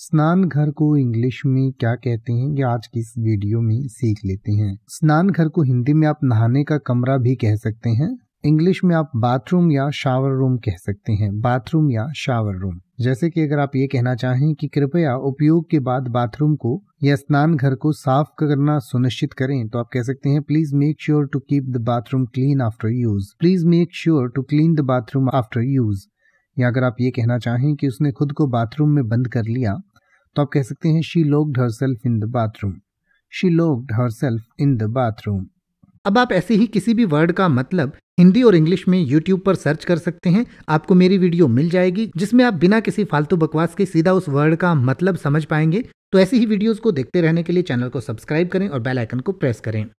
स्नान घर को इंग्लिश में क्या कहते हैं ये आज की इस वीडियो में सीख लेते हैं स्नान घर को हिंदी में आप नहाने का कमरा भी कह सकते हैं इंग्लिश में आप बाथरूम या शावर रूम कह सकते हैं बाथरूम या शावर रूम जैसे कि अगर आप ये कहना चाहें कि कृपया उपयोग के बाद बाथरूम को या स्नान घर को साफ करना सुनिश्चित करें तो आप कह सकते हैं please make sure to keep the bathroom clean after use please make sure to clean the bathroom after use या अगर आप ये कहना चाहें कि उसने खुद को बाथरूम में बंद कर लिया तो आप कह सकते हैं she locked herself in the bathroom she locked herself in the bathroom अब आप ऐसे ही किसी भी वर्ड का मतलब हिंदी और इंग्लिश में यूट्यूब पर सर्च कर सकते हैं आपको मेरी वीडियो मिल जाएगी जिसमें आप बिना किसी फालतू बकवास के सीधा उस वर्ड का मतलब समझ पाएंगे तो ऐसी ही वीडियोस को देखते रहने के लिए चैनल को सब्सक्राइब करें और बेल आइकन को प्रेस करें